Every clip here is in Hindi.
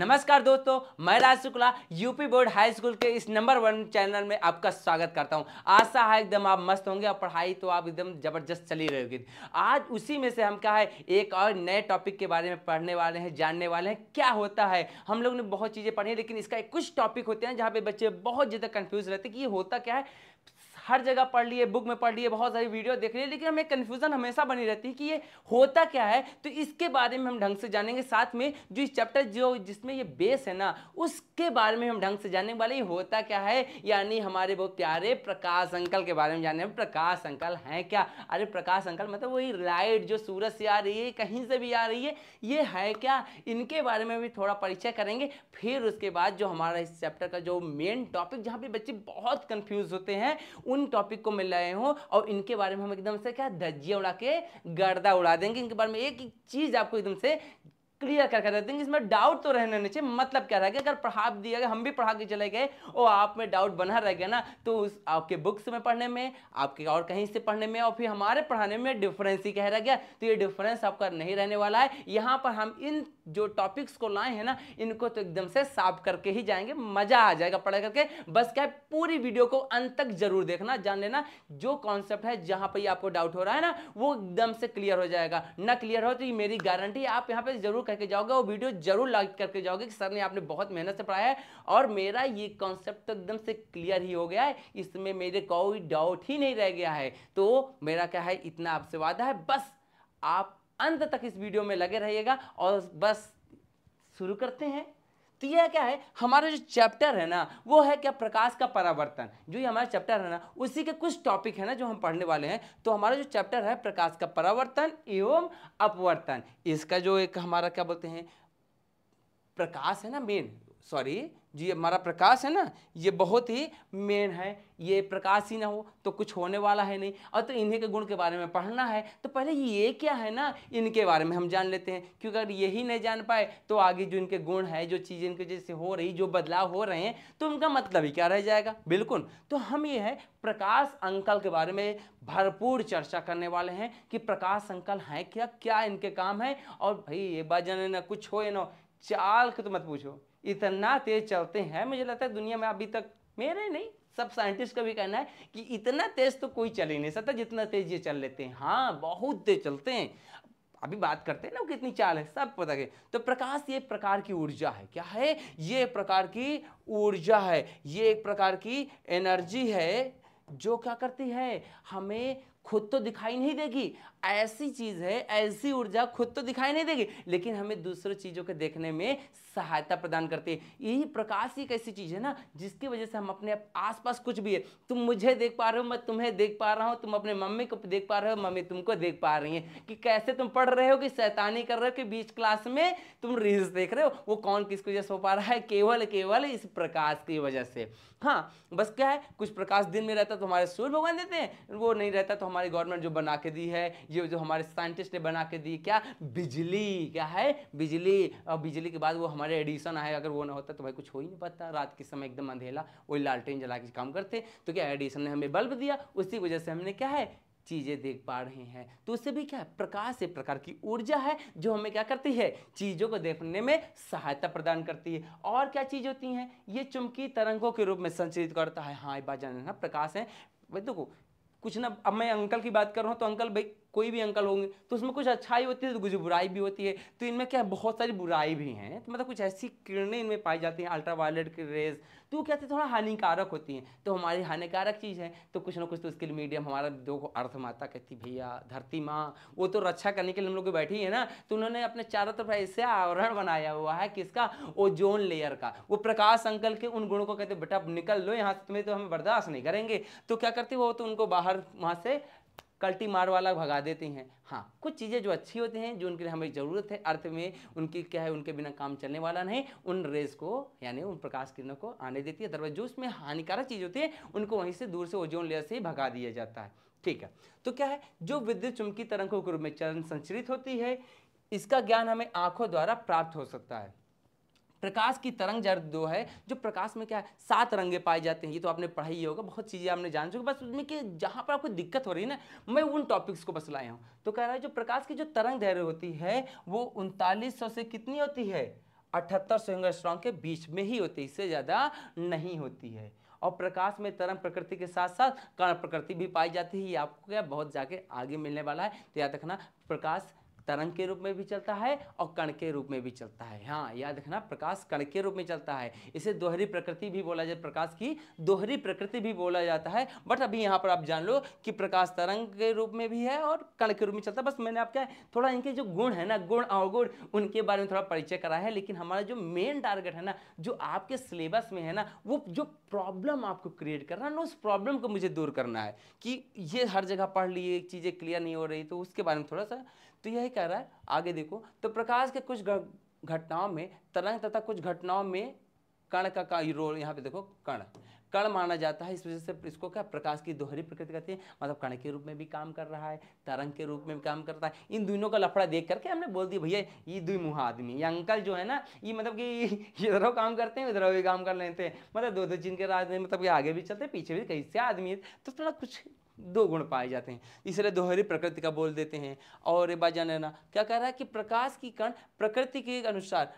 नमस्कार दोस्तों मैं Raj Shukla UP board high school के इस नंबर वन चैनल में आपका स्वागत करता हूं आशा है एकदम आप मस्त होंगे और पढ़ाई तो आप एकदम जबरदस्त चली रही होगी आज उसी में से हम क्या है एक और नए टॉपिक के बारे में पढ़ने वाले हैं जानने वाले हैं क्या होता है हम लोग ने बहुत चीज़ें पढ़ी लेकिन इसका एक कुछ टॉपिक होते हैं जहाँ पे बच्चे बहुत ज़्यादा कन्फ्यूज़ रहते हैं कि ये होता क्या है हर जगह पढ़ लिए बुक में पढ़ लिए बहुत सारी वीडियो देख लिए लेकिन हमें कन्फ्यूज़न हमेशा बनी रहती है कि ये होता क्या है तो इसके बारे में हम ढंग से जानेंगे साथ में जो इस चैप्टर जो जिसमें ये बेस है ना उसके बारे में हम ढंग से जानने वाले ये होता क्या है यानी हमारे बहुत प्यारे प्रकाश अंकल के बारे में जाने प्रकाश अंकल हैं क्या अरे प्रकाश अंकल मतलब वही लाइट जो सूरज से आ रही है कहीं से भी आ रही है ये है क्या इनके बारे में भी थोड़ा परिचय करेंगे फिर उसके बाद जो हमारा इस चैप्टर का जो मेन टॉपिक जहाँ पे बच्चे बहुत कन्फ्यूज होते हैं उन उन टॉपिक को मिल रहे हों और इनके बारे में हम एकदम से क्या धज्जिया उड़ा के गर्दा उड़ा देंगे इनके बारे में एक एक चीज़ आपको एकदम से क्लियर करके देते हैं इसमें डाउट तो रहने नहीं चाहिए मतलब क्या रहेगा अगर पढ़ा दिया गया हम भी पढ़ा के चले गए और आप में डाउट बना रह गया ना तो उस आपके बुक्स में पढ़ने में आपके और कहीं से पढ़ने में और फिर हमारे पढ़ाने में डिफरेंस ही कह रह गया तो ये डिफरेंस आपका नहीं रहने वाला है यहाँ पर हम इन जो टॉपिक्स को लाए हैं ना इनको तो एकदम से साफ करके ही जाएंगे मजा आ जाएगा पढ़ा करके बस क्या पूरी वीडियो को अंत तक जरूर देखना जान लेना जो कॉन्सेप्ट है जहां पर आपको डाउट हो रहा है ना वो एकदम से क्लियर हो जाएगा ना क्लियर हो तो ये मेरी गारंटी आप यहाँ पे जरूर करके जाओगे और वीडियो जरूर लाइक करके जाओगे कि सर ने आपने बहुत मेहनत से पढ़ाया है और मेरा ये कॉन्सेप्ट तो एकदम से क्लियर ही हो गया है इसमें मेरे कोई डाउट ही नहीं रह गया है तो मेरा क्या है इतना आपसे वादा है बस आप अंत तक इस वीडियो में लगे रहिएगा और बस शुरू करते हैं तो यह क्या है हमारा जो चैप्टर है ना वो है क्या प्रकाश का परावर्तन जो ये हमारा चैप्टर है ना उसी के कुछ टॉपिक है ना जो हम पढ़ने वाले हैं तो हमारा जो चैप्टर है प्रकाश का परावर्तन एवं अपवर्तन इसका जो एक हमारा क्या बोलते हैं प्रकाश है ना मेन सॉरी जो ये हमारा प्रकाश है ना ये बहुत ही मेन है ये प्रकाश ही ना हो तो कुछ होने वाला है नहीं और तो इन्हीं के गुण के बारे में पढ़ना है तो पहले ये क्या है ना इनके बारे में हम जान लेते हैं क्योंकि अगर यही नहीं जान पाए तो आगे जो इनके गुण है जो चीज़ इनके जैसे हो रही जो बदलाव हो रहे हैं तो उनका मतलब ही क्या रह जाएगा बिल्कुल तो हम ये है प्रकाश अंकल के बारे में भरपूर चर्चा करने वाले हैं कि प्रकाश अंकल हैं क्या क्या इनके काम है और भाई ये बात जाने ना कुछ हो या ना चाल के तो मत पूछो इतना तेज चलते हैं मुझे लगता है दुनिया में अभी तक मेरे नहीं सब साइंटिस्ट का भी कहना है कि इतना तेज तो कोई चल ही नहीं सकता जितना तेज ये चल लेते हैं हाँ बहुत तेज चलते हैं अभी बात करते हैं ना कितनी चाल है सब पता है तो प्रकाश ये प्रकार की ऊर्जा है क्या है ये एक प्रकार की ऊर्जा है ये एक प्रकार की एनर्जी है जो क्या करती है हमें खुद तो दिखाई नहीं देगी ऐसी चीज़ है ऐसी ऊर्जा खुद तो दिखाई नहीं देगी लेकिन हमें दूसरों चीज़ों को देखने में सहायता प्रदान करती है यही प्रकाश एक ऐसी चीज़ है ना जिसकी वजह से हम अपने आसपास कुछ भी है तुम मुझे देख पा रहे हो मैं तुम्हें देख पा रहा हूँ तुम अपने मम्मी को देख पा रहे हो मम्मी तुमको देख पा रही है कि कैसे तुम पढ़ रहे हो कि सैतानी कर रहे हो कि बीच क्लास में तुम रील्स देख रहे हो वो कौन किसकी वजह से हो पा रहा है केवल केवल इस प्रकाश की वजह से हाँ बस क्या है कुछ प्रकाश दिन में रहता तो हमारे सूर्य भगवान देते हैं वो नहीं रहता तो हमारी गवर्नमेंट जो बना के दी है ये जो हमारे साइंटिस्ट ने बना के दी क्या बिजली क्या है बिजली और बिजली के बाद वो हमारे एडिशन आए अगर वो ना होता तो भाई कुछ हो ही नहीं पाता रात के समय एकदम अंधेला वही लालटेन जला के काम करते तो क्या एडिशन ने हमें बल्ब दिया उसी वजह से हमने क्या है चीज़ें देख पा रहे हैं तो उससे भी क्या है प्रकाश एक प्रकार की ऊर्जा है जो हमें क्या करती है चीज़ों को देखने में सहायता प्रदान करती है और क्या चीज़ होती हैं ये चुमकी तरंगों के रूप में संचरित करता है हाँ ये बात जानना प्रकाश है भाई देखो कुछ ना अब मैं अंकल की बात कर रहा हूँ तो अंकल भाई कोई भी अंकल होंगे तो उसमें कुछ अच्छाई होती है तो कुछ बुराई भी होती है तो इनमें क्या बहुत सारी बुराई भी हैं तो मतलब कुछ ऐसी किरणें इनमें पाई जाती हैं अल्ट्रा वायलेट की रेज तो वो कहते हैं थोड़ा हानिकारक होती हैं तो हमारी हानिकारक चीज़ है तो कुछ ना कुछ तो उसके लिए मीडियम हमारा दो अर्थ माता कहती भैया धरती माँ वो तो रक्षा करने के लिए हम लोग बैठी है ना तो उन्होंने अपने चारों तरफ ऐसे आवरण बनाया हुआ है किसका ओजोन लेयर का वो प्रकाश अंकल के उन गुणों को कहते बेटा निकल लो यहाँ से तुम्हें तो हम बर्दाश्त नहीं करेंगे तो क्या करते वो तो उनको बाहर वहाँ से कल्टी मार वाला भगा देती हैं हाँ कुछ चीज़ें जो अच्छी होती हैं जो उनके लिए हमें ज़रूरत है अर्थ में उनकी क्या है उनके बिना काम चलने वाला नहीं उन रेस को यानी उन प्रकाश किरणों को आने देती है दरवाजा जो उसमें हानिकारक चीज़ होती है उनको वहीं से दूर से ओजोन लेयर से ही भगा दिया जाता है ठीक है तो क्या है जो विद्युत चुमकी तरंग के रूप में चरण संचरित होती है इसका ज्ञान हमें आँखों द्वारा प्राप्त हो सकता है प्रकाश की तरंग जड़ जो है जो प्रकाश में क्या है सात रंगे पाए जाते हैं ये तो आपने पढ़ाई होगा बहुत चीज़ें आपने जान चुके बस उसमें कि जहाँ पर आपको दिक्कत हो रही है ना मैं उन टॉपिक्स को बस लाया हूँ तो कह रहा है जो प्रकाश की जो तरंग धैर्य होती है वो उनतालीस से कितनी होती है अठहत्तर सौ के बीच में ही होती है इससे ज़्यादा नहीं होती है और प्रकाश में तरंग प्रकृति के साथ साथ कण प्रकृति भी पाई जाती है ये आपको क्या बहुत जाके आगे मिलने वाला है तो याद रखना प्रकाश तरंग के रूप में भी चलता है और कण के रूप में भी चलता है हाँ याद रखना प्रकाश कण के रूप में चलता है इसे दोहरी प्रकृति भी बोला है प्रकाश की दोहरी प्रकृति भी बोला जाता है बट अभी यहाँ पर आप जान लो कि प्रकाश तरंग के रूप में भी है और कण के रूप में चलता है बस मैंने आपका थोड़ा इनके जो गुण है ना गुण अवगुण उनके बारे में थोड़ा परिचय करा है लेकिन हमारा जो मेन टारगेट है ना जो आपके सिलेबस में है ना वो जो प्रॉब्लम आपको क्रिएट कर रहा है ना उस प्रॉब्लम को मुझे दूर करना है कि ये हर जगह पढ़ लिए चीज़ें क्लियर नहीं हो रही तो उसके बारे में थोड़ा सा तो यही कह रहा है आगे देखो तो प्रकाश के कुछ घटनाओं में तरंग तथा कुछ घटनाओं में कण का, का रोल यहाँ पे देखो कण कण माना जाता है इस वजह से इसको क्या प्रकाश की दोहरी प्रकृति कहते हैं मतलब कण के रूप में भी काम कर रहा है तरंग के रूप में भी काम करता है इन दोनों का लफड़ा देख करके हमने बोल दिया भैया ये दुई मुहा आदमी ये अंकल जो है ना ये मतलब कि इधरों काम करते हैं इधरों भी काम कर लेते हैं मतलब दो दो चीन के राज मतलब कि आगे भी चलते पीछे भी कई से आदमी है तो थोड़ा कुछ दो गुण पाए जाते हैं इसलिए दोहरी प्रकृति का बोल देते हैं और एक बात जान लेना क्या कह रहा है कि प्रकाश की कण प्रकृति के अनुसार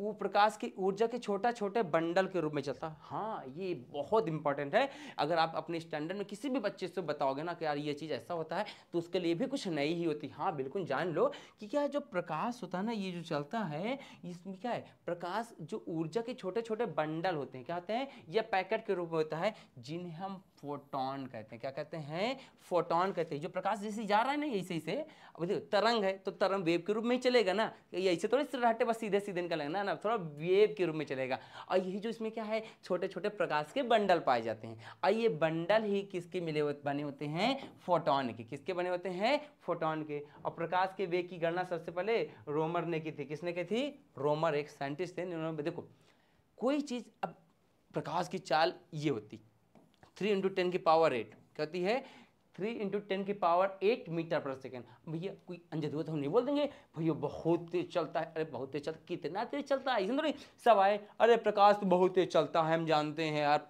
वो प्रकाश की ऊर्जा के छोटा छोटे बंडल के रूप में चलता हाँ ये बहुत इंपॉर्टेंट है अगर आप अपने स्टैंडर्ड में किसी भी बच्चे से बताओगे ना कि यार ये चीज़ ऐसा होता है तो उसके लिए भी कुछ नई ही होती हाँ बिल्कुल जान लो कि क्या जो प्रकाश होता है ना ये जो चलता है इसमें क्या है प्रकाश जो ऊर्जा के छोटे छोटे बंडल होते हैं क्या होते हैं यह पैकेट के रूप में होता है जिन्हें हम फोटोन कहते हैं क्या कहते हैं फोटोन कहते हैं जो प्रकाश जैसे जा रहा है ना ऐसे ऐसे अब देखो तरंग है तो तरंग वेव के रूप में ही चलेगा ना ऐसे थोड़े थोड़ी हटे बस सीधे सीधे निकलेगा ना ना थोड़ा वेव के रूप में चलेगा और यही जो इसमें क्या है छोटे छोटे प्रकाश के बंडल पाए जाते हैं और ये बंडल ही किसके मिले बने होते हैं फोटोन के किसके बने होते हैं फोटोन के और प्रकाश के वेग की गणना सबसे पहले रोमर ने की थी किसने की थी रोमर एक साइंटिस्ट थे देखो कोई चीज़ अब प्रकाश की चाल ये होती थ्री इंटू टेन की पावर एट कहती है थ्री इंटू टेन की power eight metre per second भैया कोई अंजद तो हम नहीं बोल देंगे भैया बहुत तेज चलता है अरे बहुत तेज चलता कितना तेज चलता है इसमें तो सब आए अरे प्रकाश तो बहुत तेज चलता है हम जानते हैं यार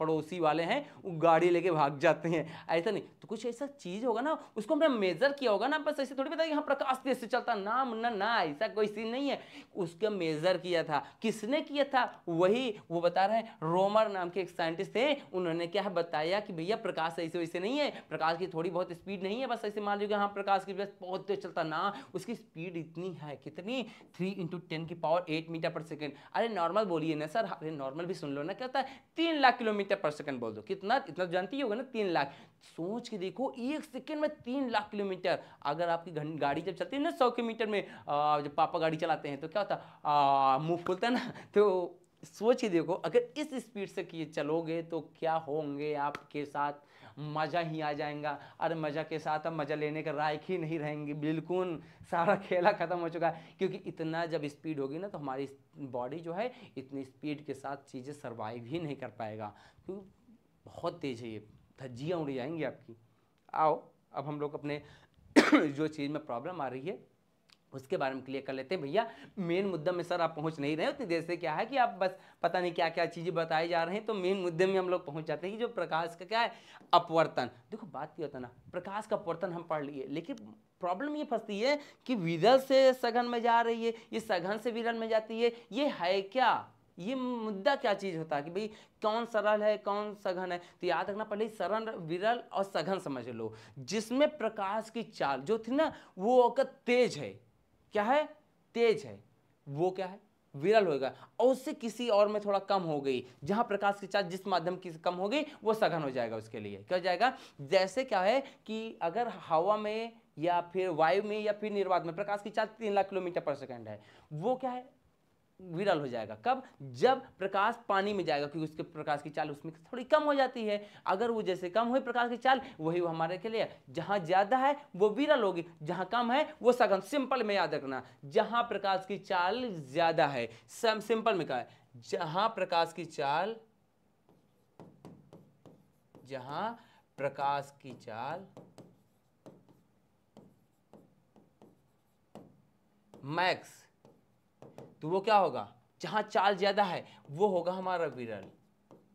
पड़ोसी वाले हैं वो गाड़ी लेके भाग जाते हैं ऐसा नहीं तो कुछ ऐसा चीज़ होगा ना उसको हमने मेजर किया होगा ना बस ऐसे थोड़ी पता यहाँ प्रकाश तेज से चलता ना मुन्ना ना ऐसा कोई सीन नहीं है उसका मेजर किया था किसने किया था वही वो बता रहे हैं रोमर नाम के एक साइंटिस्ट थे उन्होंने क्या है बताया कि भैया प्रकाश ऐसे वैसे नहीं है प्रकाश की थोड़ी बहुत स्पीड नहीं है बस ऐसे मान लीजिए हाँ प्रकाश की बस बहुत तेज चलता ना उसकी स्पीड इतनी है कितनी थ्री इंटू टेन की power eight metre per second अरे नॉर्मल बोलिए ना सर अरे नॉर्मल भी सुन लो ना क्या होता है तीन lakh kilometre kilometre per second बोल दो कितना इतना तो जानती होगा ना तीन लाख सोच के देखो एक सेकंड में तीन लाख किलोमीटर अगर आपकी गाड़ी जब चलती है ना सौ किलोमीटर में जब पापा गाड़ी चलाते हैं तो क्या होता मुँह खुलता है ना तो सोच के देखो अगर इस स्पीड से किए चलोगे तो क्या होंगे आपके साथ मज़ा ही आ जाएगा और मज़ा के साथ अब मज़ा लेने का राइक ही नहीं रहेंगी बिल्कुल सारा खेला ख़त्म हो चुका है क्योंकि इतना जब स्पीड होगी ना तो हमारी बॉडी जो है इतनी स्पीड के साथ चीज़ें सर्वाइव ही नहीं कर पाएगा क्योंकि तो बहुत तेज़ है ये धज्जियाँ उड़ जाएंगी आपकी आओ अब हम लोग अपने जो चीज़ में प्रॉब्लम आ रही है उसके बारे में क्लियर कर लेते हैं भैया मेन मुद्दा में सर आप पहुंच नहीं रहे उतनी देर से क्या है कि आप बस पता नहीं क्या क्या चीज़ें बताई जा रहे हैं तो मेन मुद्दे में हम लोग पहुंच जाते हैं कि जो प्रकाश का क्या है अपवर्तन देखो बात क्या होता है ना प्रकाश का अपवर्तन हम पढ़ लिए लेकिन प्रॉब्लम ये फंसती है कि विरल से सघन में जा रही है ये सघन से विरल में जाती है ये है क्या ये मुद्दा क्या चीज़ होता है कि भाई कौन सरल है कौन सघन है तो याद रखना पहले सरल विरल और सघन समझ लो जिसमें प्रकाश की चाल जो थी ना वो अगर तेज है क्या है तेज है वो क्या है विरल होगा और उससे किसी और में थोड़ा कम हो गई जहां प्रकाश की चार्ज जिस माध्यम की कम हो गई वो सघन हो जाएगा उसके लिए क्या हो जाएगा जैसे क्या है कि अगर हवा में या फिर वायु में या फिर निर्वात में प्रकाश की चार्ज तीन लाख किलोमीटर पर सेकंड है वो क्या है विरल हो जाएगा कब जब प्रकाश पानी में जाएगा क्योंकि उसके प्रकाश की चाल उसमें थोड़ी कम हो जाती है अगर वो जैसे कम हुई प्रकाश की चाल वही वो हमारे के लिए जहाँ ज़्यादा है वो विरल होगी जहाँ कम है वो सघन सिंपल में याद रखना जहाँ प्रकाश की चाल ज़्यादा है सम सिंपल में कहा जहाँ प्रकाश की चाल जहाँ प्रकाश की चाल मैक्स तो वो क्या होगा जहाँ चाल ज़्यादा है वो होगा हमारा विरल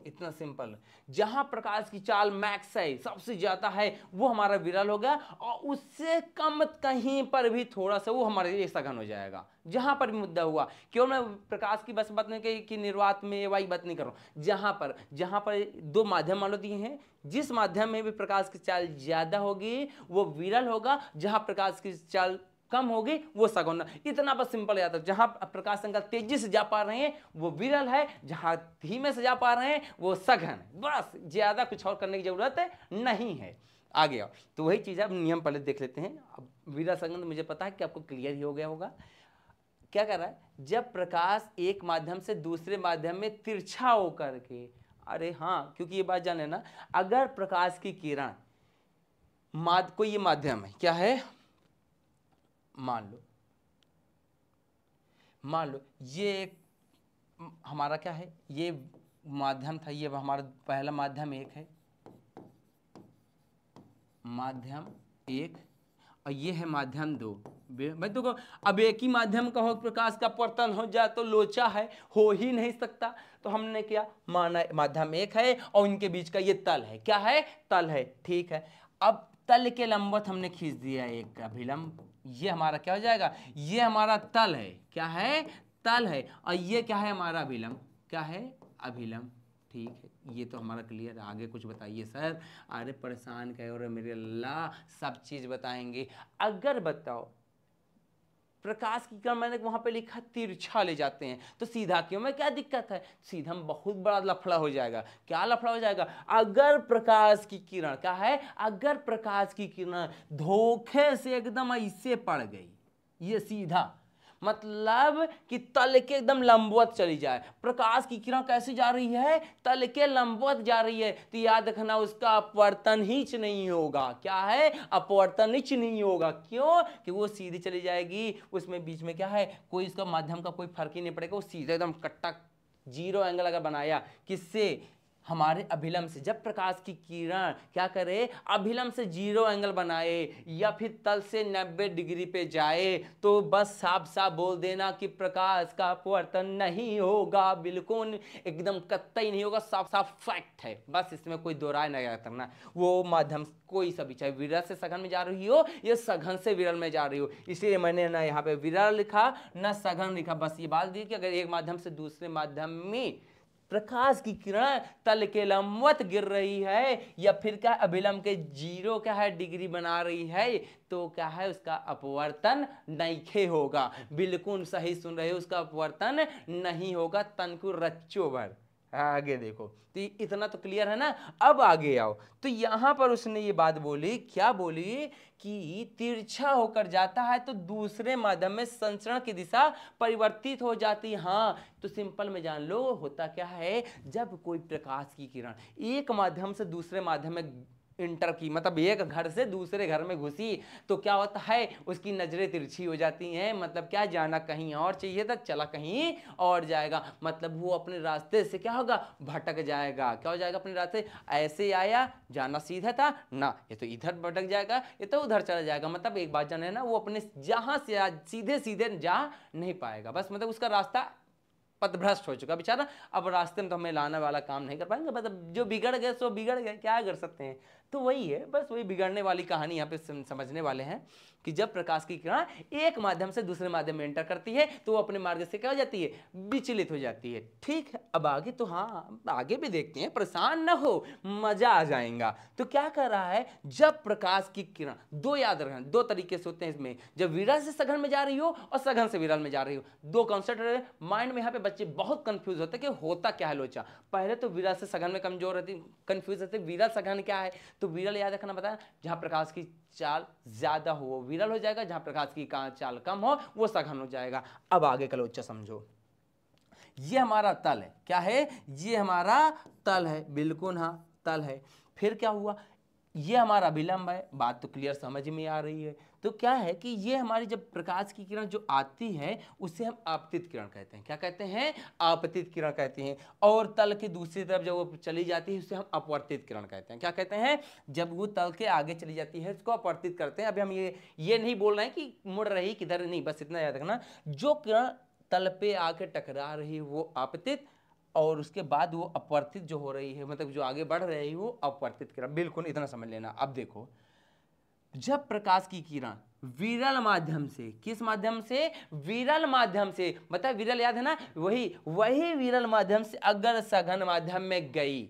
इतना सिंपल जहाँ प्रकाश की चाल मैक्स है सबसे ज़्यादा है वो हमारा विरल गया और उससे कम कहीं पर भी थोड़ा सा वो हमारे लिए सघन हो जाएगा जहाँ पर भी मुद्दा हुआ क्यों मैं प्रकाश की बस बात नहीं कही कि निर्वात में वाई बात नहीं करूं जहां जहाँ पर जहाँ पर दो माध्यम मान लो दिए हैं जिस माध्यम में भी प्रकाश की चाल ज़्यादा होगी वो विरल होगा जहाँ प्रकाश की चाल कम होगी वो सगुन इतना बस सिंपल याद रख जहां प्रकाश संघ तेजी से जा पा रहे हैं वो विरल है जहां धीमे से जा पा रहे हैं वो सघन बस ज़्यादा कुछ और करने की ज़रूरत नहीं है आ गया तो वही चीज़ आप नियम पहले देख लेते हैं अब विरल संगत तो मुझे पता है कि आपको क्लियर ही हो गया होगा क्या कर रहा है जब प्रकाश एक माध्यम से दूसरे माध्यम में तिरछा होकर के अरे हाँ क्योंकि ये बात जान लेना अगर प्रकाश की किरण माध कोई ये माध्यम है क्या है मान लो मान लो ये एक हमारा क्या है ये माध्यम था ये हमारा पहला माध्यम एक है माध्यम एक और ये है माध्यम दो भाई देखो अब एक ही माध्यम का हो प्रकाश का पर्तन हो जाए तो लोचा है हो ही नहीं सकता तो हमने क्या माना माध्यम एक है और इनके बीच का ये तल है क्या है तल है ठीक है अब तल के लंबवत हमने खींच दिया एक अभिलंब ये हमारा क्या हो जाएगा ये हमारा तल है क्या है तल है और ये क्या है हमारा अभिलंब क्या है अभिलंब ठीक है ये तो हमारा क्लियर है आगे कुछ बताइए सर अरे परेशान कह रहे मेरे अल्लाह सब चीज़ बताएंगे अगर बताओ प्रकाश की किरण मैंने वहाँ पे लिखा तिरछा ले जाते हैं तो सीधा क्यों में क्या दिक्कत है सीधा में बहुत बड़ा लफड़ा हो जाएगा क्या लफड़ा हो जाएगा अगर प्रकाश की किरण क्या है अगर प्रकाश की किरण धोखे से एकदम ऐसे पड़ गई ये सीधा मतलब कि तल के एकदम लंबवत चली जाए प्रकाश की किरण कैसे जा रही है तल के लंबवत जा रही है तो याद रखना उसका अपवर्तन हीच नहीं होगा क्या है अपवर्तन हीच नहीं होगा क्यों कि वो सीधी चली जाएगी उसमें बीच में क्या है कोई उसका माध्यम का कोई फर्क ही नहीं पड़ेगा वो सीधा एकदम कट्टा जीरो एंगल अगर बनाया किससे हमारे अभिलम्ब से जब प्रकाश की किरण क्या करे अभिलम्ब से जीरो एंगल बनाए या फिर तल से नब्बे डिग्री पे जाए तो बस साफ साफ बोल देना कि प्रकाश का अपवर्तन नहीं होगा बिल्कुल एकदम ही नहीं होगा साफ साफ फैक्ट है बस इसमें कोई दोहराए नहीं करना वो माध्यम कोई सा भी चाहे विरल से सघन में जा रही हो या सघन से विरल में जा रही हो इसीलिए मैंने ना यहाँ पे विरल लिखा ना सघन लिखा बस ये बात दी कि अगर एक माध्यम से दूसरे माध्यम में प्रकाश की किरण तल के लंबवत गिर रही है या फिर क्या अभिलंब के जीरो क्या है डिग्री बना रही है तो क्या है उसका अपवर्तन नहीं होगा बिल्कुल सही सुन रहे हो उसका अपवर्तन नहीं होगा तनकु रच्चो भर आगे देखो तो इतना तो क्लियर है ना अब आगे आओ तो यहां पर उसने ये बात बोली क्या बोली कि तिरछा होकर जाता है तो दूसरे माध्यम में संचरण की दिशा परिवर्तित हो जाती हाँ तो सिंपल में जान लो होता क्या है जब कोई प्रकाश की किरण एक माध्यम से दूसरे माध्यम में इंटर की मतलब एक घर से दूसरे घर में घुसी तो क्या होता है उसकी नज़रें तिरछी हो जाती हैं मतलब क्या जाना कहीं और चाहिए था चला कहीं और जाएगा मतलब वो अपने रास्ते से क्या होगा भटक जाएगा क्या हो जाएगा अपने रास्ते ऐसे आया जाना सीधा था ना ये तो इधर भटक जाएगा ये तो उधर चला जाएगा मतलब एक बात जाना है ना वो अपने जहाँ से सीधे सीधे जा नहीं पाएगा बस मतलब उसका रास्ता पदभ्रष्ट हो चुका बेचारा अब रास्ते में तो हमें लाने वाला काम नहीं कर पाएंगे मतलब जो बिगड़ गए सो बिगड़ गए क्या कर सकते हैं तो वही है बस वही बिगड़ने वाली कहानी यहाँ पे समझने वाले हैं कि जब प्रकाश की किरण एक माध्यम से दूसरे माध्यम में एंटर करती है तो वो अपने मार्ग से क्या हो जाती है विचलित हो जाती है ठीक है अब आगे तो हाँ आगे भी देखते हैं परेशान ना हो मजा आ जाएगा तो क्या कर रहा है जब प्रकाश की किरण दो याद रखना दो तरीके से होते हैं इसमें जब विरल से सघन में जा रही हो और सघन से विरल में जा रही हो दो कॉन्सेप्ट माइंड में यहाँ पे बच्चे बहुत कंफ्यूज होते हैं कि होता क्या है लोचा पहले तो विरल से सघन में कमजोर रहती कंफ्यूज रहते विरल सघन क्या है तो विरल याद रखना बताया जहां प्रकाश की चाल ज़्यादा हो वो विरल हो जाएगा जहां प्रकाश की चाल कम हो वो सघन हो जाएगा अब आगे कलोचा समझो ये हमारा तल है क्या है ये हमारा तल है बिल्कुल हाँ तल है फिर क्या हुआ ये हमारा विलंब है बात तो क्लियर समझ में आ रही है तो क्या है कि ये हमारी जब प्रकाश की किरण जो आती है उसे हम आपतित किरण कहते हैं क्या कहते हैं आपतित किरण कहते हैं और तल के दूसरी तरफ जब वो चली जाती है उसे हम अपवर्तित किरण कहते हैं क्या कहते हैं जब वो तल के आगे चली जाती है उसको अपवर्तित करते हैं अभी हम ये ये नहीं बोल रहे हैं कि मुड़ रही किधर नहीं बस इतना याद रखना जो किरण तल पे आके टकरा रही वो आपतित और उसके बाद वो अपवर्तित जो हो रही है मतलब जो आगे बढ़ रही है वो अपवर्तित किरण बिल्कुल इतना समझ लेना अब देखो जब प्रकाश की किरण विरल माध्यम से किस माध्यम से विरल माध्यम से मतलब विरल याद है ना वही वही विरल माध्यम से अगर सघन माध्यम में गई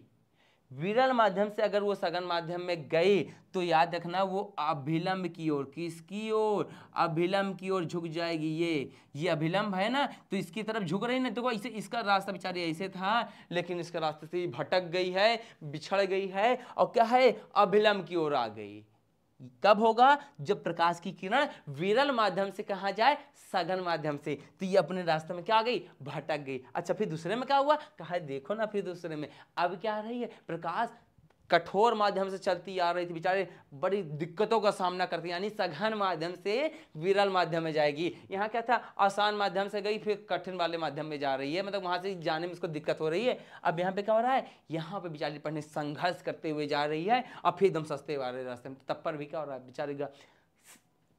विरल माध्यम से अगर वो सघन माध्यम में गई तो याद रखना वो अभिलंब की ओर किसकी ओर अभिलंब की ओर झुक जाएगी ये ये अभिलंब है ना तो इसकी तरफ झुक रही ना देखो तो इसे इसका रास्ता बेचारी ऐसे था लेकिन इसका रास्ते से भटक गई है बिछड़ गई है और क्या है अभिलंब की ओर आ गई कब होगा जब प्रकाश की किरण विरल माध्यम से कहा जाए सघन माध्यम से तो ये अपने रास्ते में क्या आ गई भटक गई अच्छा फिर दूसरे में क्या हुआ कहा देखो ना फिर दूसरे में अब क्या रही है प्रकाश कठोर माध्यम से चलती आ रही थी बेचारे बड़ी दिक्कतों का सामना करते यानी सघन माध्यम से विरल माध्यम में जाएगी यहाँ क्या था आसान माध्यम से गई फिर कठिन वाले माध्यम में जा रही है मतलब वहाँ से जाने में उसको दिक्कत हो रही है अब यहाँ पे क्या हो रहा है यहाँ पे बेचारी पढ़ने संघर्ष करते हुए जा रही है और फिर एकदम सस्ते वाले रास्ते में तब पर भी क्या हो रहा है बेचारे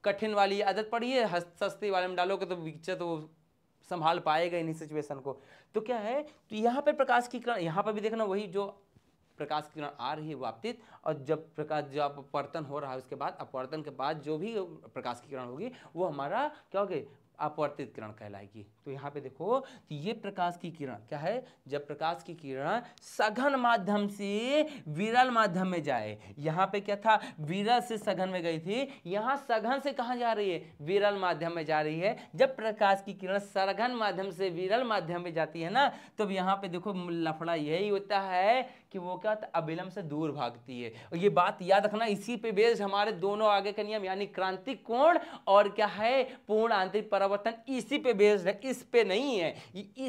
कठिन वाली आदत पड़ी है सस्ते वाले में डालोगे तो पीछे तो संभाल पाएगा इन्हीं सिचुएशन को तो क्या है तो यहाँ पर प्रकाश की यहाँ पर भी देखना वही जो प्रकाश किरण आ रही है वो और जब प्रकाश जो अपवर्तन हो रहा है उसके बाद अपवर्तन के बाद जो भी प्रकाश की किरण होगी वो हमारा क्या होगी अपवर्तित किरण कहलाएगी तो यहाँ पे देखो तो ये प्रकाश की किरण क्या है जब प्रकाश की किरण सघन माध्यम से विरल माध्यम में जाए यहाँ पे क्या था विरल से सघन में गई थी यहाँ सघन से कहाँ जा रही है विरल माध्यम में जा रही है जब प्रकाश की किरण सघन माध्यम से विरल माध्यम में जाती है ना तब तो यहाँ पे देखो लफड़ा यही होता है कि वो क्या अविलंब से दूर भागती है और ये बात याद रखना इसी पे बेस्ड हमारे दोनों आगे का नियम यानी क्रांतिक कोण और क्या है पूर्ण आंतरिक परावर्तन इसी पे बेस्ड है इस पे नहीं है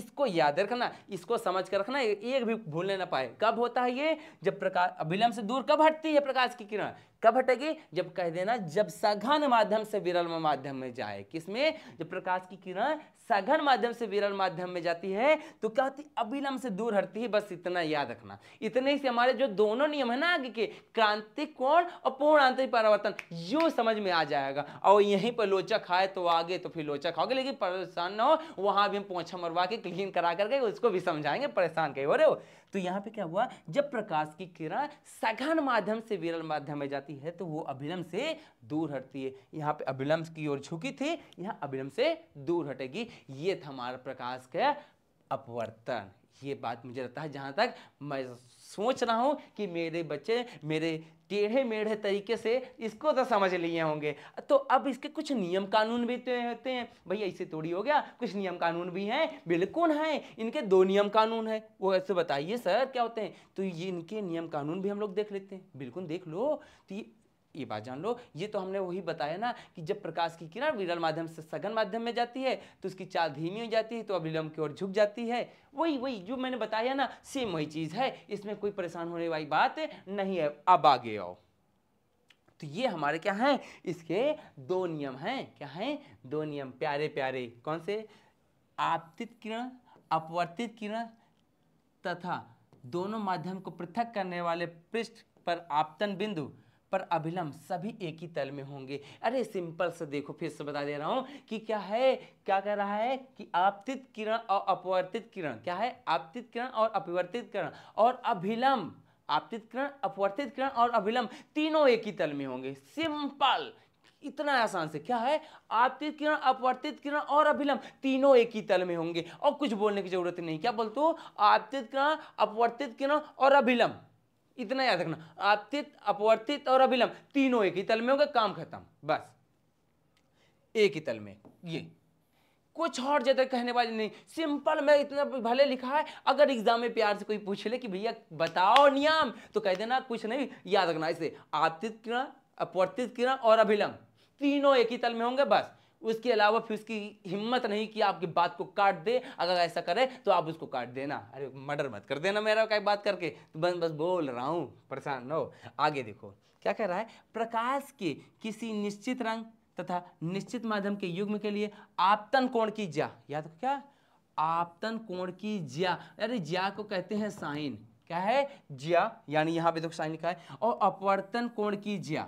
इसको याद रखना इसको समझ कर रखना एक भी भूलने ना पाए कब होता है ये जब प्रकाश अभिलंब से दूर कब हटती है प्रकाश की किरण कब हटेगी जब कह देना जब सघन माध्यम से विरल माध्यम में जाए किसमें जब प्रकाश की किरण सघन माध्यम से विरल माध्यम में जाती है तो क्या होती अभिलंब से दूर हटती है बस इतना याद रखना इतने से हमारे जो दोनों नियम है ना आगे के क्रांतिक कोण और पूर्ण आंतरिक परावर्तन जो समझ में आ जाएगा और यहीं पर लोचा खाए तो आगे तो फिर लोचा खाओगे लेकिन परेशान ना हो वहां भी हम पोछा मरवा के क्लीन करा करके उसको भी समझाएंगे परेशान कहीं हो रहे हो तो यहाँ पे क्या हुआ जब प्रकाश की किरण सघन माध्यम से विरल माध्यम में जाती है तो वो अभिलंब से दूर हटती है यहाँ पे अभिलंब की ओर झुकी थी यहाँ अभिलंब से दूर हटेगी ये था हमारा प्रकाश का अपवर्तन ये बात मुझे लगता है जहाँ तक मैं सोच रहा हूँ कि मेरे बच्चे मेरे टेढ़े मेढ़े तरीके से इसको तो समझ लिए होंगे तो अब इसके कुछ नियम कानून भी तो होते हैं भैया इससे थोड़ी हो गया कुछ नियम कानून भी हैं बिल्कुल हैं इनके दो नियम कानून हैं वो ऐसे बताइए सर क्या होते हैं तो ये इनके नियम कानून भी हम लोग देख लेते हैं बिल्कुल देख लो तो ये ये बात जान लो ये तो हमने वही बताया ना कि जब प्रकाश की किरण विरल माध्यम से सघन माध्यम में जाती है तो उसकी चाल धीमी हो जाती है तो अभिलंब की ओर झुक जाती है वही वही जो मैंने बताया ना सेम वही चीज़ है इसमें कोई परेशान होने वाली बात नहीं है अब आगे आओ तो ये हमारे क्या हैं इसके दो नियम हैं क्या हैं दो नियम प्यारे प्यारे कौन से आपतित किरण अपवर्तित किरण तथा दोनों माध्यम को पृथक करने वाले पृष्ठ पर आपतन बिंदु पर अभिलंब सभी एक ही तल में होंगे अरे सिंपल से देखो फिर से बता दे रहा हूँ कि क्या है क्या कह रहा है कि आपतित किरण और अपवर्तित किरण क्या है आपतित किरण और अपवर्तित किरण और अभिलंब आपतित किरण अपवर्तित किरण और अभिलंब तीनों एक ही तल में होंगे सिंपल इतना आसान से क्या है आपतित किरण अपवर्तित किरण और अभिलंब तीनों एक ही तल में होंगे और कुछ बोलने की जरूरत नहीं क्या बोलते हो आपतित किरण अपवर्तित किरण और अभिलंब इतना याद रखना आपतित अपवर्तित और अभिलंब तीनों एक ही तल में होगा काम खत्म बस एक ही तल में ये कुछ और ज़्यादा कहने वाले नहीं सिंपल मैं इतना भले लिखा है अगर एग्जाम में प्यार से कोई पूछ ले कि भैया बताओ नियम तो कह देना कुछ नहीं याद रखना इसे आपतित किरण अपवर्तित किरण और अभिलंब तीनों एक ही तल में होंगे बस उसके अलावा फिर उसकी हिम्मत नहीं कि आपकी बात को काट दे अगर ऐसा करे तो आप उसको काट देना अरे मर्डर मत कर देना मेरा क्या बात करके तो बस बस बोल रहा हूँ परेशान हो आगे देखो क्या कह रहा है प्रकाश के किसी निश्चित रंग तथा निश्चित माध्यम के युग्म के लिए आपतन कोण की ज्या याद क्या आपतन कोण की ज्या अरे ज्या को कहते हैं साइन क्या है ज्या यानी यहाँ पे देखो साइन लिखा है और अपवर्तन कोण की ज्या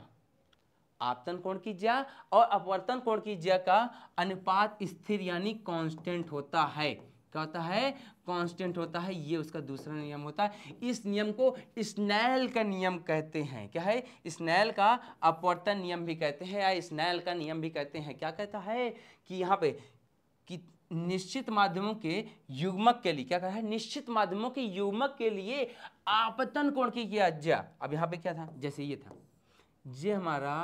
आपतन कोण की ज्या और अपवर्तन कोण की ज्या का अनुपात स्थिर यानी कांस्टेंट होता है क्या होता है कांस्टेंट होता है ये उसका दूसरा नियम होता है इस नियम को स्नैल का नियम कहते हैं क्या है स्नैल का अपवर्तन नियम भी कहते हैं या स्नैल का नियम भी कहते हैं क्या कहता है कि यहाँ पे कि निश्चित माध्यमों के युग्मक के लिए क्या कहा है निश्चित माध्यमों के युग्मक के लिए आपतन कोण की आज्ञा अब यहाँ पे क्या था जैसे ये था ये हमारा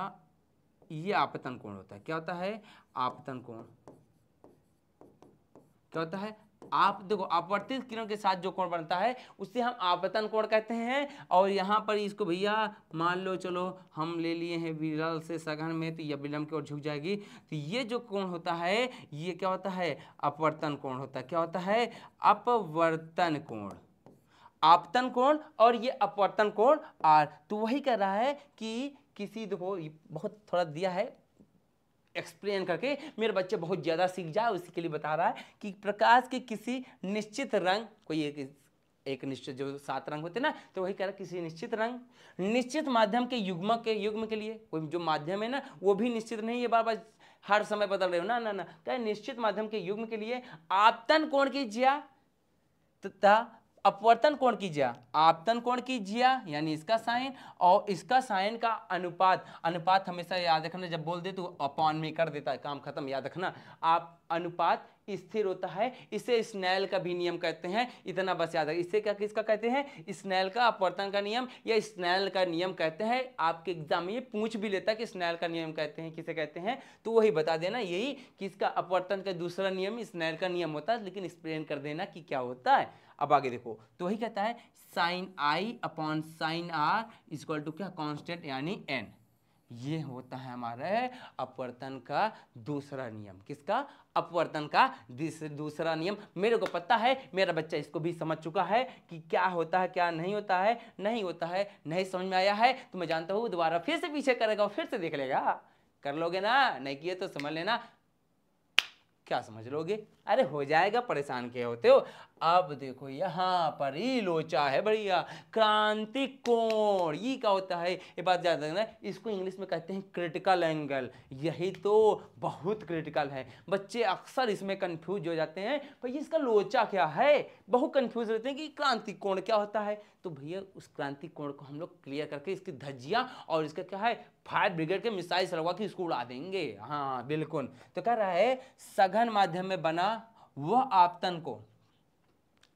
ये आपतन कोण होता है क्या होता है आपतन कोण क्या होता है आप देखो अपवर्तित किरण के साथ जो कोण बनता है उससे हम आपतन कोण कहते हैं और यहाँ पर इसको भैया मान लो चलो हम ले लिए हैं विरल से सघन में तो यह विलम्ब की ओर झुक जाएगी तो ये जो कोण होता है ये क्या होता है अपवर्तन कोण होता है क्या होता है अपवर्तन कोण आपतन कोण और ये अपवर्तन कोण आर तो वही कह रहा है कि किसी देखो बहुत थोड़ा दिया है एक्सप्लेन करके मेरे बच्चे बहुत ज़्यादा सीख जाए उसी के लिए बता रहा है कि प्रकाश के किसी निश्चित रंग कोई एक एक निश्चित जो सात रंग होते ना तो वही कह रहा किसी निश्चित रंग निश्चित माध्यम के युग्म के युग्म के लिए कोई जो माध्यम है ना वो भी निश्चित नहीं है बार बार हर समय बदल रहे हो ना ना ना क्या निश्चित माध्यम के युग्म के लिए आपतन कोण की ज्या तथा अपवर्तन कोण कीजिए आपतन कोण कीजिया यानी इसका साइन और इसका साइन का अनुपात अनुपात हमेशा याद रखना जब बोल दे तो अपॉन में कर देता है काम खत्म याद रखना आप अनुपात स्थिर होता है इसे स्नैल का भी नियम कहते हैं इतना बस याद इसे क्या किसका कहते हैं स्नैल का अपवर्तन का नियम या स्नैल का नियम कहते हैं आपके एग्जाम में ये पूछ भी लेता है कि स्नैल का नियम कहते हैं किसे कहते हैं तो वही बता देना यही किसका अपवर्तन का दूसरा नियम स्नैल का नियम होता है लेकिन एक्सप्लेन कर देना कि क्या होता है अब आगे देखो तो वही कहता है sine I upon sine R equal to क्या कॉन्स्टेंट यानी एन ये होता है हमारे अपवर्तन का दूसरा नियम किसका अपवर्तन का दूसरा नियम मेरे को पता है मेरा बच्चा इसको भी समझ चुका है कि क्या होता है क्या नहीं होता है नहीं होता है नहीं समझ में आया है तो मैं जानता हूँ दोबारा फिर से पीछे करेगा और फिर से देख लेगा कर लोगे ना नहीं किए तो समझ लेना क्या समझ लोगे अरे हो जाएगा परेशान क्या होते हो अब देखो यहाँ पर ई लोचा है बढ़िया क्रांति कोण ये क्या होता है ये बात याद रखना इसको इंग्लिश में कहते हैं क्रिटिकल एंगल यही तो बहुत क्रिटिकल है बच्चे अक्सर इसमें कंफ्यूज हो जाते हैं भाई इसका लोचा क्या है बहुत कंफ्यूज रहते हैं कि क्रांति कोण क्या होता है तो भैया उस क्रांति कोण को हम लोग क्लियर करके इसकी धज्जियाँ और इसका क्या है फायर ब्रिगेड के मिसाइल से लगवा कि इसको उड़ा देंगे हाँ बिल्कुल तो कह रहा है सघन माध्यम में बना वह आपतन को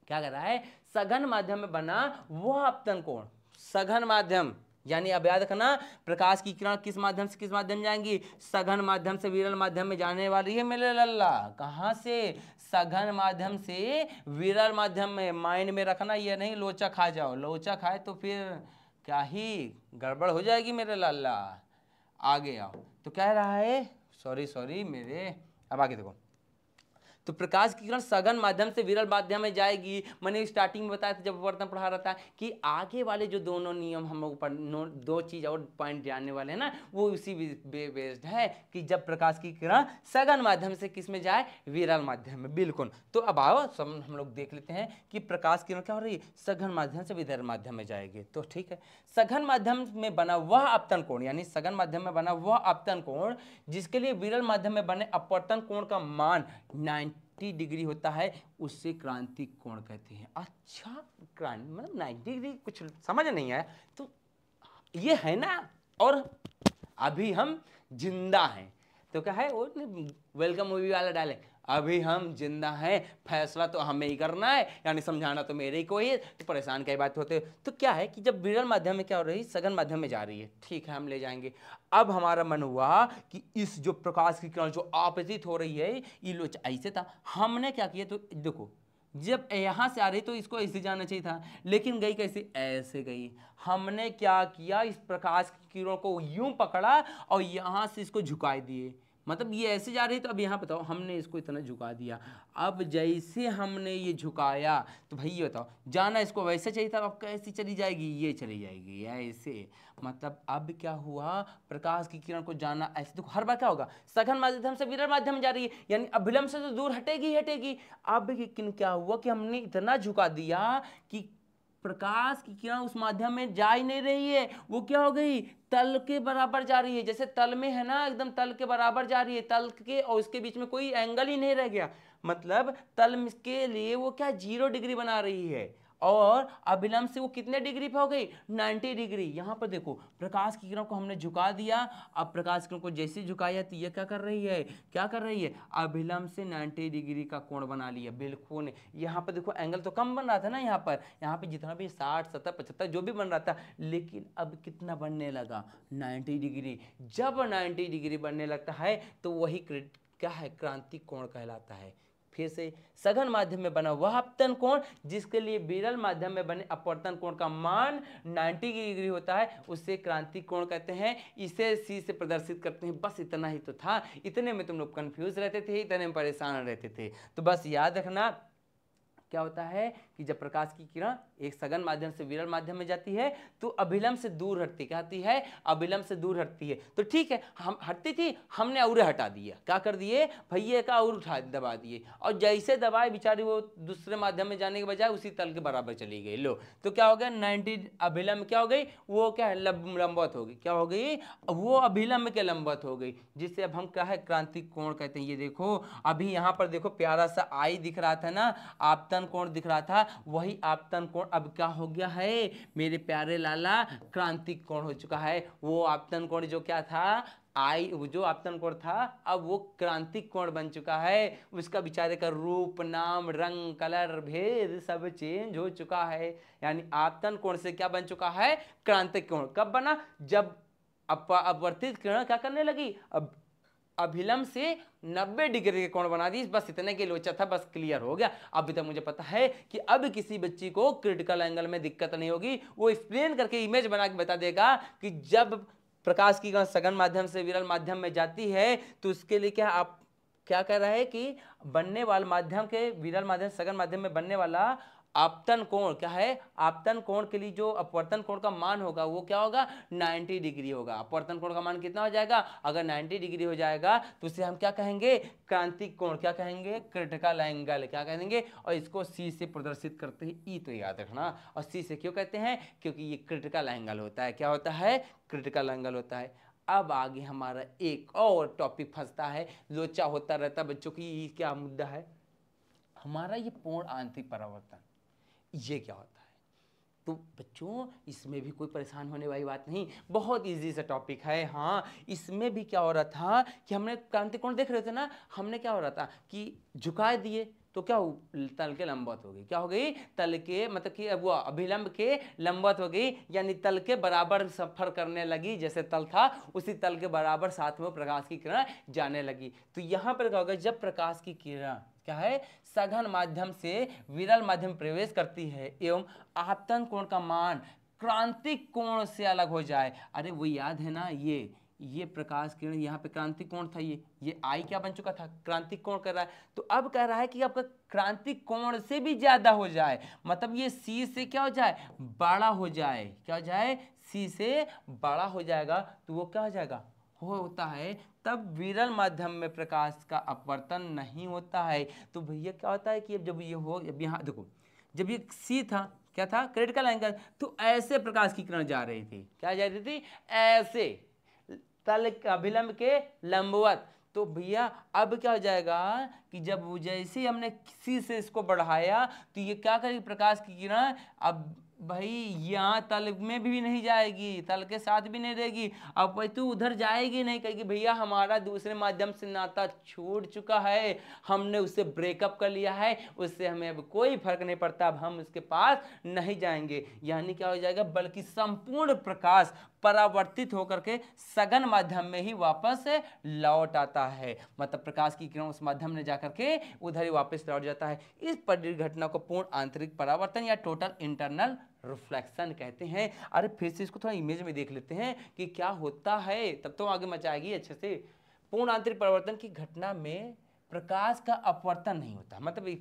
क्या कह रहा है सघन माध्यम में बना वह आपतन को सघन माध्यम यानी अब याद रखना प्रकाश की किरण किस माध्यम से किस माध्यम जाएंगी सघन माध्यम से विरल माध्यम में जाने वाली है मेरे लल्ला कहाँ से सघन माध्यम से विरल माध्यम में माइंड में रखना ये नहीं लोचा खा जाओ लोचा खाए तो फिर क्या ही गड़बड़ हो जाएगी मेरे लाला आगे आओ तो कह रहा है सॉरी सॉरी मेरे अब आगे देखो तो प्रकाश की किरण सघन माध्यम से विरल माध्यम में जाएगी मैंने स्टार्टिंग में बताया था जब वर्तन पढ़ा रहा था कि आगे वाले जो दोनों नियम हम लोग दो चीज़ और पॉइंट जानने वाले हैं ना वो उसी बेस्ड है कि जब प्रकाश की किरण सघन माध्यम से किस में जाए विरल माध्यम में बिल्कुल तो अब आओ सब हम लोग देख लेते हैं कि प्रकाश किरण क्या हो रही है सघन माध्यम से विरल माध्यम में जाएगी तो ठीक है सघन माध्यम में बना वह अपतन कोण यानी सघन माध्यम में बना वह अपतन कोण जिसके लिए विरल माध्यम में बने अपवर्तन कोण का मान नाइन 90 डिग्री होता है उससे क्रांति कोण कहते हैं अच्छा क्रांति मतलब 90 डिग्री कुछ समझ नहीं आया तो ये है ना और अभी हम जिंदा हैं तो क्या है वो वेलकम मूवी वाला डालें अभी हम जिंदा हैं फैसला तो हमें ही करना है यानी समझाना तो मेरे ही को ही तो परेशान कई बात होते तो क्या है कि जब विरल माध्यम में क्या हो रही सघन माध्यम में जा रही है ठीक है हम ले जाएंगे अब हमारा मन हुआ कि इस जो प्रकाश की किरण जो आपतित हो रही है ये लोच ऐसे था हमने क्या किया तो देखो जब यहाँ से आ रही तो इसको ऐसे जाना चाहिए था लेकिन गई कैसे ऐसे गई हमने क्या किया इस प्रकाश की किरणों को यूं पकड़ा और यहाँ से इसको झुकाए दिए मतलब ये ऐसे जा रही तो अब यहाँ बताओ हमने इसको इतना झुका दिया अब जैसे हमने ये झुकाया तो भाई ये बताओ जाना इसको वैसे चाहिए था अब कैसी चली जाएगी ये चली जाएगी ऐसे मतलब अब क्या हुआ प्रकाश की किरण को जाना ऐसे तो हर बार क्या होगा सघन माध्यम से विरल माध्यम जा रही है यानी अभिलम्ब से तो दूर हटेगी हटेगी अब किन क्या हुआ कि हमने इतना झुका दिया कि प्रकाश की किरण उस माध्यम में जा ही नहीं रही है वो क्या हो गई तल के बराबर जा रही है जैसे तल में है ना एकदम तल के बराबर जा रही है तल के और उसके बीच में कोई एंगल ही नहीं रह गया मतलब तल के लिए वो क्या जीरो डिग्री बना रही है और अभिलंब से वो कितने डिग्री पे हो गई 90 डिग्री यहाँ पर देखो प्रकाश की किरण को हमने झुका दिया अब प्रकाश किरण को जैसे झुकाया तो ये क्या कर रही है क्या कर रही है अभिलंब से 90 डिग्री का कोण बना लिया बिल्कुल यहाँ पर देखो एंगल तो कम बन रहा था ना यहाँ पर यहाँ पर जितना भी साठ सत्तर पचहत्तर जो भी बन रहा था लेकिन अब कितना बनने लगा नाइन्टी डिग्री जब नाइन्टी डिग्री बनने लगता है तो वही क्या है क्रांति कोण कहलाता है फिर से सघन माध्यम में बना वह अपतन कोण जिसके लिए विरल माध्यम में बने अपवर्तन कोण का मान 90 डिग्री होता है उसे क्रांति कोण कहते हैं इसे सी से प्रदर्शित करते हैं बस इतना ही तो था इतने में तुम लोग कन्फ्यूज रहते थे इतने में परेशान रहते थे तो बस याद रखना क्या होता है कि जब प्रकाश की किरण एक सघन माध्यम से विरल माध्यम में जाती है तो अभिलंब से दूर हटती कहती है अभिलंब से दूर हटती है तो ठीक है हम हटती थी हमने और हटा दिया क्या कर दिए भैया का और उठा दबा दिए और जैसे दबाए बेचारी वो दूसरे माध्यम में जाने के बजाय उसी तल के बराबर चली गई लो तो क्या हो गया नाइन्टी अभिलंब क्या हो गई वो क्या है लंबत हो गई क्या हो गई वो अभिलंब के लंबत हो गई जिसे अब हम क्या है क्रांतिक कोण कहते हैं ये देखो अभी यहाँ पर देखो प्यारा सा आई दिख रहा था ना आप आपतन कोण दिख रहा था वही आपतन कोण अब क्या हो गया है मेरे प्यारे लाला क्रांतिक कोण हो चुका है वो आपतन कोण जो क्या था आई जो आपतन कोण था अब वो क्रांतिक कोण बन चुका है उसका विचार का रूप नाम रंग कलर भेद सब चेंज हो चुका है यानी आपतन कोण से क्या बन चुका है क्रांतिक कोण कब बना जब अप, अपवर्तित किरण क्या करने लगी अब अभिलंब से 90 डिग्री के कोण बना दी बस इतने के लोचा था बस क्लियर हो गया अभी तक मुझे पता है कि अब किसी बच्ची को क्रिटिकल एंगल में दिक्कत नहीं होगी वो एक्सप्लेन करके इमेज बना के बता देगा कि जब प्रकाश की कण सघन माध्यम से विरल माध्यम में जाती है तो उसके लिए क्या आप क्या कह रहा है कि बनने वाले माध्यम के विरल माध्यम सघन माध्यम में बनने वाला आपतन कोण क्या है आपतन कोण के लिए जो अपवर्तन कोण का मान होगा वो क्या होगा 90 डिग्री होगा अपवर्तन कोण का मान कितना हो जाएगा अगर 90 डिग्री हो जाएगा तो उसे हम क्या कहेंगे क्रांतिक कोण क्या कहेंगे क्रिटिकल एंगल क्या कहेंगे और इसको सी से प्रदर्शित करते हैं ई e तो याद रखना और सी से क्यों कहते हैं क्योंकि ये क्रिटिकल एंगल होता है क्या होता है क्रिटिकल एंगल होता है अब आगे हमारा एक और टॉपिक फंसता है लोचा होता रहता बच्चों की क्या मुद्दा है हमारा ये पूर्ण आंतरिक परावर्तन ये क्या होता है तो बच्चों इसमें भी कोई परेशान होने वाली बात नहीं बहुत इजी सा टॉपिक है हाँ इसमें भी क्या हो रहा था कि हमने क्रांति कोण देख रहे थे ना हमने क्या हो रहा था कि झुका दिए तो क्या हो तल के लंबवत हो गई क्या हो गई तल के मतलब कि वो अभिलंब के लंबवत हो गई यानी तल के बराबर सफर करने लगी जैसे तल था उसी तल के बराबर साथ में प्रकाश की किरण जाने लगी तो यहाँ पर क्या होगा जब प्रकाश की किरण क्या है सघन माध्यम से विरल माध्यम प्रवेश करती है एवं आपतन कोण का मान क्रांतिक कोण से अलग हो जाए अरे वो याद है ना ये ये प्रकाश किरण यहाँ पे क्रांति कोण था ये ये आई क्या बन चुका था क्रांति कोण कर रहा है तो अब कह रहा है कि आपका क्रांति कोण से भी ज़्यादा हो जाए मतलब ये सी से क्या हो जाए बड़ा हो जाए क्या हो जाए सी से बड़ा हो जाएगा तो वो क्या हो जाएगा होता है तब विरल माध्यम में प्रकाश का अपवर्तन नहीं होता है तो भैया क्या होता है कि जब ये हो जब यहाँ देखो जब ये सी था क्या था क्रिटिकल एंगल तो ऐसे प्रकाश की किरण जा रही थी क्या जा रही थी ऐसे तल अभिलंब के लंबवत तो भैया अब क्या हो जाएगा कि जब जैसे हमने किसी से इसको बढ़ाया तो ये क्या करेगी प्रकाश की किरण अब भाई यहाँ तल में भी नहीं जाएगी तल के साथ भी नहीं रहेगी अब भाई तू उधर जाएगी नहीं कहेगी भैया हमारा दूसरे माध्यम से नाता छूट चुका है हमने उससे ब्रेकअप कर लिया है उससे हमें अब कोई फर्क नहीं पड़ता अब हम उसके पास नहीं जाएंगे यानी क्या हो जाएगा बल्कि संपूर्ण प्रकाश परावर्तित होकर के सघन माध्यम में ही वापस लौट आता है मतलब प्रकाश की किरण उस माध्यम में जाकर के उधर ही वापस लौट जाता है इस परिघटना को पूर्ण आंतरिक परावर्तन या टोटल इंटरनल रिफ्लेक्शन कहते हैं अरे फिर से इसको थोड़ा इमेज में देख लेते हैं कि क्या होता है तब तो आगे मचाएगी अच्छे से पूर्ण आंतरिक परिवर्तन की घटना में प्रकाश का अपवर्तन नहीं होता मतलब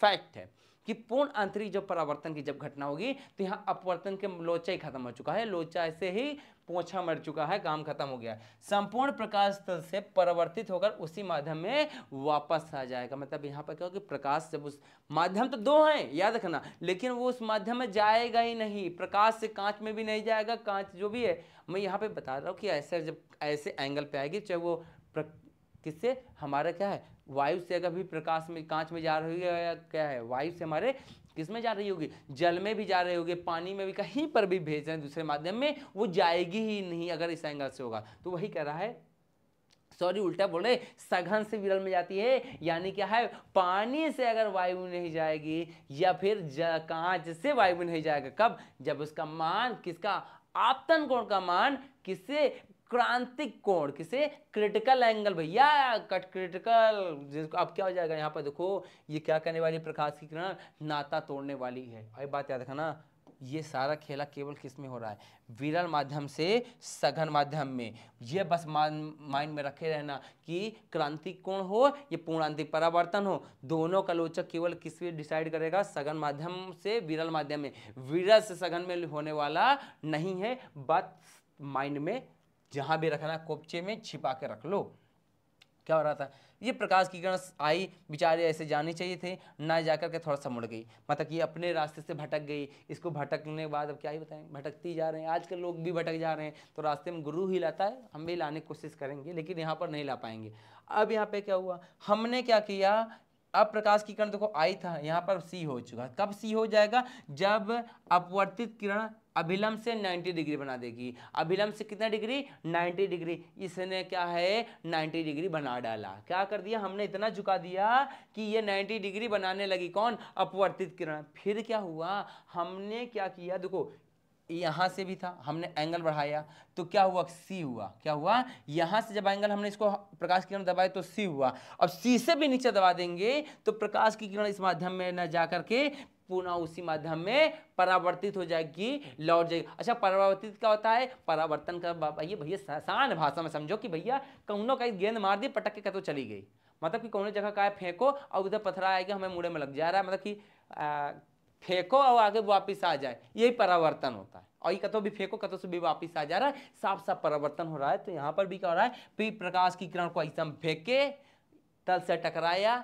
फैक्ट है कि पूर्ण आंतरिक जब परावर्तन की जब घटना होगी तो यहाँ अपवर्तन के लोचा ही खत्म हो चुका है लोचा से ही पोछा मर चुका है काम खत्म हो गया संपूर्ण प्रकाश स्थल से परावर्तित होकर उसी माध्यम में वापस आ जाएगा मतलब यहाँ पर क्या होगा प्रकाश जब उस माध्यम तो दो हैं याद रखना लेकिन वो उस माध्यम में जाएगा ही नहीं प्रकाश से कांच में भी नहीं जाएगा कांच जो भी है मैं यहाँ पे बता रहा हूँ कि ऐसे जब ऐसे एंगल पे आएगी चाहे वो किससे हमारा क्या है वायु से अगर भी प्रकाश में कांच में जा रही है या क्या है वायु से हमारे किस में जा रही होगी जल में भी जा रही होगी पानी में भी कहीं पर भी भेज रहे हैं दूसरे माध्यम में वो जाएगी ही नहीं अगर इस एंगल से होगा तो वही कह रहा है सॉरी उल्टा बोल रहे सघन से विरल में जाती है यानी क्या है पानी से अगर वायु नहीं जाएगी या फिर कांच से वायु नहीं जाएगा कब जब उसका मान किसका आपतन कोण का मान किससे क्रांतिक कोण किसे क्रिटिकल एंगल भैया कट क्रिटिकल जिसको अब क्या हो जाएगा यहाँ पर देखो ये क्या करने वाली प्रकाश की किरण नाता तोड़ने वाली है भाई बात याद रखना ये सारा खेला केवल किस में हो रहा है विरल माध्यम से सघन माध्यम में ये बस माइंड में रखे रहना कि क्रांतिक कोण हो ये पूर्णांतिक परावर्तन हो दोनों का लोचक केवल किस पे डिसाइड करेगा सघन माध्यम से विरल माध्यम में विरल से सघन में होने वाला नहीं है बात माइंड में जहाँ भी रखना कोपचे में छिपा के रख लो क्या हो रहा था ये प्रकाश की किरण आई बेचारे ऐसे जानी चाहिए थे ना जाकर के थोड़ा सा मुड़ गई मतलब कि अपने रास्ते से भटक गई इसको भटकने के बाद अब क्या ही बताएं भटकती जा रहे हैं आजकल लोग भी भटक जा रहे हैं तो रास्ते में गुरु ही लाता है हम भी लाने की कोशिश करेंगे लेकिन यहाँ पर नहीं ला पाएंगे अब यहाँ पर क्या हुआ हमने क्या किया अब प्रकाश की किरण देखो आई था यहाँ पर सी हो चुका कब सी हो जाएगा जब अपवर्तित किरण अभिलंब से 90 डिग्री बना देगी अभिलंब से कितना डिग्री 90 डिग्री इसने क्या है 90 डिग्री बना डाला क्या कर दिया हमने इतना झुका दिया कि ये 90 डिग्री बनाने लगी कौन अपवर्तित किरण फिर क्या हुआ हमने क्या किया देखो यहां से भी था हमने एंगल बढ़ाया तो क्या हुआ सी हुआ क्या हुआ यहां से जब एंगल हमने इसको प्रकाश किरण दबाए तो सी हुआ अब सी से भी नीचे दबा देंगे तो प्रकाश की किरण इस माध्यम में न जाकर के पुनः उसी माध्यम में परावर्तित हो जाएगी लौट जाएगी अच्छा परावर्तित क्या होता है परावर्तन का भैया भैया आसान भाषा में समझो कि भैया कहूनों का गेंद मार दी पटक के कहते चली गई मतलब कि कौन जगह का है फेंको और उधर पथरा आएगा हमें मुड़े में लग जा रहा है मतलब कि फेंको और आगे वापस आ जाए यही परावर्तन होता है और ये कतो भी फेंको कतो से भी वापस आ जा रहा है साफ साफ परावर्तन हो रहा है तो यहाँ पर भी क्या हो रहा है प्रकाश की किरण को ऐसा फेंके तल से टकराया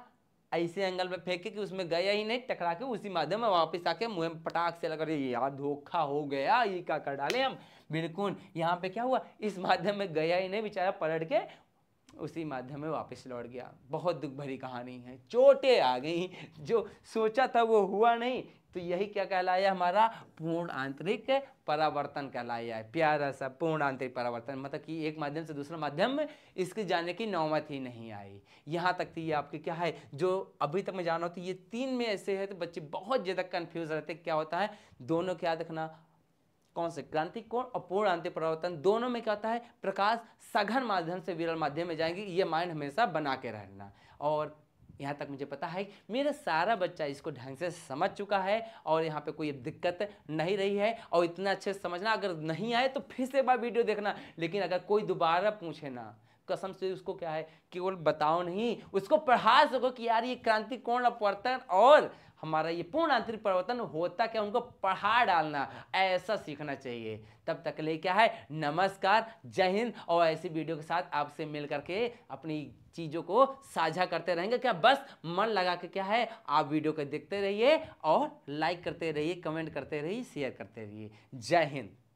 ऐसे एंगल पे फेंके कि उसमें गया ही नहीं टकरा के उसी माध्यम में वापस आके मुँह में पटाख से लगा रही यार धोखा हो गया ये क्या कर डाले हम बिल्कुल यहाँ पे क्या हुआ इस माध्यम में गया ही नहीं बेचारा पलट के उसी माध्यम में वापस लौट गया बहुत दुख भरी कहानी है चोटें आ गई जो सोचा था वो हुआ नहीं तो यही क्या कहलाया हमारा पूर्ण आंतरिक परावर्तन कहलाया है प्यारा सा पूर्ण आंतरिक परावर्तन मतलब कि एक माध्यम से दूसरा माध्यम में इसके जाने की नौबत ही नहीं आई यहाँ तक थी ये आपके क्या है जो अभी तक मैं जाना होती तो ये तीन में ऐसे है तो बच्चे बहुत ज़्यादा कन्फ्यूज़ रहते क्या होता है दोनों को याद रखना कौन से क्रांति कोण और पूर्ण आंतरिक परावर्तन दोनों में क्या होता है प्रकाश सघन माध्यम से विरल माध्यम में जाएंगे ये माइंड हमेशा बना के रहना और यहाँ तक मुझे पता है मेरा सारा बच्चा इसको ढंग से समझ चुका है और यहाँ पे कोई दिक्कत नहीं रही है और इतना अच्छे से समझना अगर नहीं आए तो फिर से एक बार वीडियो देखना लेकिन अगर कोई दोबारा पूछे ना कसम से उसको क्या है केवल बताओ नहीं उसको पढ़ा सको कि यार ये क्रांति कोण अपवर्तन और हमारा ये पूर्ण आंतरिक परिवर्तन होता क्या उनको पढ़ा डालना ऐसा सीखना चाहिए तब तक ले क्या है नमस्कार जय हिंद और ऐसी वीडियो के साथ आपसे मिल करके अपनी चीज़ों को साझा करते रहेंगे क्या बस मन लगा के क्या है आप वीडियो को देखते रहिए और लाइक करते रहिए कमेंट करते रहिए शेयर करते रहिए जय हिंद